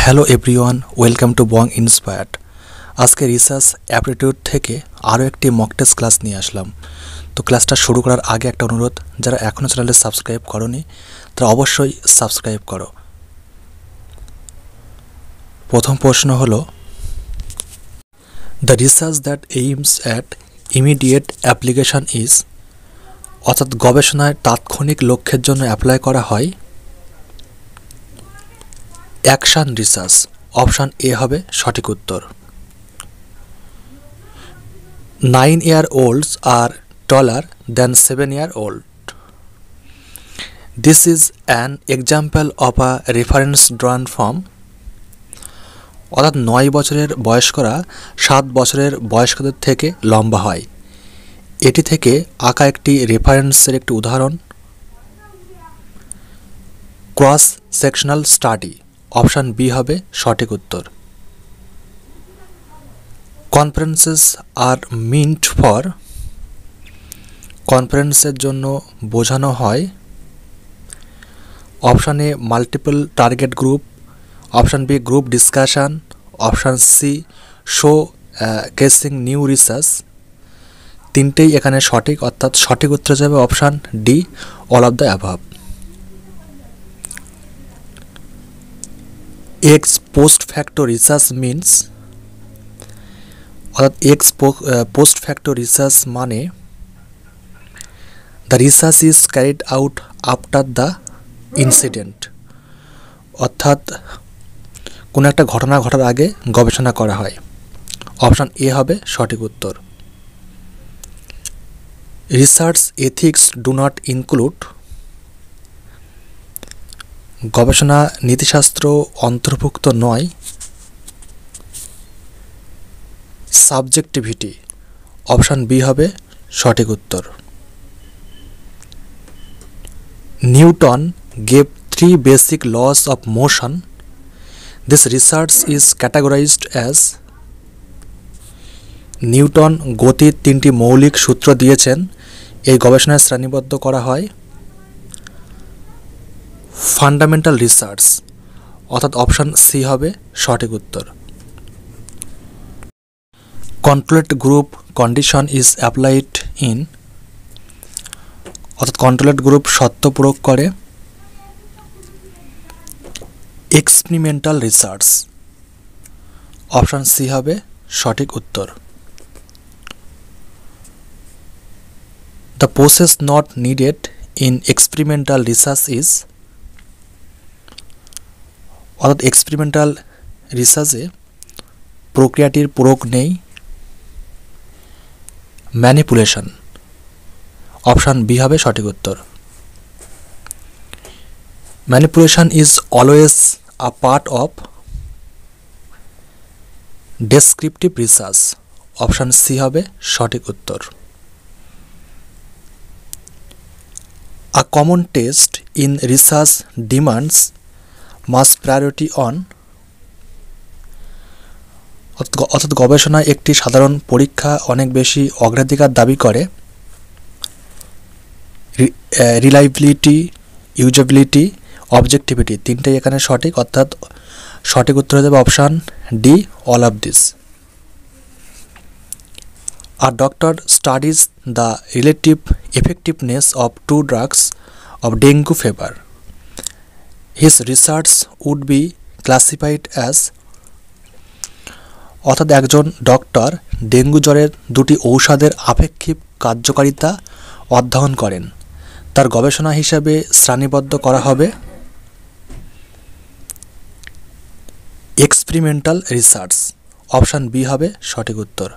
hello everyone welcome to Bong Inspired আজকে research aptitude থেকে আরও একটি মক টেস্ট ক্লাস নিয়ে আসলাম তো ক্লাসটা শুরু করার আগে একটা অনুরোধ যারা এখনও চ্যানেলে সাবস্ক্রাইব করনি তারা অবশ্যই সাবস্ক্রাইব করো প্রথম প্রশ্ন হলো the research that aims at immediate application is অর্থাৎ গবেষণায় তাৎক্ষণিক লক্ষ্যের জন্য অ্যাপ্লাই করা হয় অ্যাকশান রিসার্চ অপশান এ হবে সঠিক উত্তর nine year olds are taller than seven year old this is an example of a reference drawn form অর্থাৎ নয় বছরের বয়স্করা সাত বছরের বয়স্কদের থেকে লম্বা হয় এটি থেকে আঁকা একটি রেফারেন্সের একটি উদাহরণ cross sectional study option B হবে সঠিক উত্তর কনফারেন্সেস আর মিন্ট ফর কনফারেন্সের জন্য বোঝানো হয় option A multiple target group option B group discussion option C showcasing new research তিনটেই এখানে সঠিক অর্থাৎ সঠিক উত্তর যাবে option D all of the above ex post factor research means অর্থাৎ এক্স পোস্ট ফ্যাক্টর রিসার্চ মানে the research is carried out after the incident অর্থাৎ কোনো একটা ঘটনা ঘটার আগে গবেষণা করা হয় অপশান এ হবে সঠিক উত্তর research ethics do not include গবেষণা নীতিশাস্ত্র অন্তর্ভুক্ত নয় সাবজেক্টিভিটি অপশান বি হবে সঠিক উত্তর Newton gave three basic laws of motion this research is categorised as Newton গতির তিনটি মৌলিক সূত্র দিয়েছেন এই গবেষণায় শ্রেণীবদ্ধ করা হয় ফান্ডামেন্টাল রিসার্চ অর্থাৎ অপশান সি হবে সঠিক উত্তর controlled group condition is applied in অর্থাৎ কন্ট্রোলেট গ্রুপ সত্য প্রয়োগ করে এক্সপেরিমেন্টাল রিসার্চ অপশান সি হবে সঠিক উত্তর the process not needed in experimental research is অর্থাৎ এক্সপেরিমেন্টাল রিসার্চে প্রক্রিয়াটির প্রয়োগ নেই ম্যানিপুলেশন অপশান বি হবে সঠিক উত্তর manipulation is always a part of descriptive research option C হবে সঠিক উত্তর a common test in research demands mass priority on অর্থাৎ গবেষণা একটি সাধারণ পরীক্ষা অনেক বেশি অগ্রাধিকার দাবি করে রিলাইবিলিটি ইউজেবিলিটি অবজেক্টিভিটি তিনটাই এখানে সঠিক অর্থাৎ সঠিক উত্তর দেবে option D all of this আর doctor studies the relative effectiveness of two drugs of dengue fever his research would be classified as অর্থাৎ একজন ডক্টর ডেঙ্গু জ্বরের দুটি ঔষধের আপেক্ষিক কার্যকারিতা অধ্যয়ন করেন তার গবেষণা হিসাবে শ্রেণীবদ্ধ করা হবে এক্সপেরিমেন্টাল রিসার্চ অপশান বি হবে সঠিক উত্তর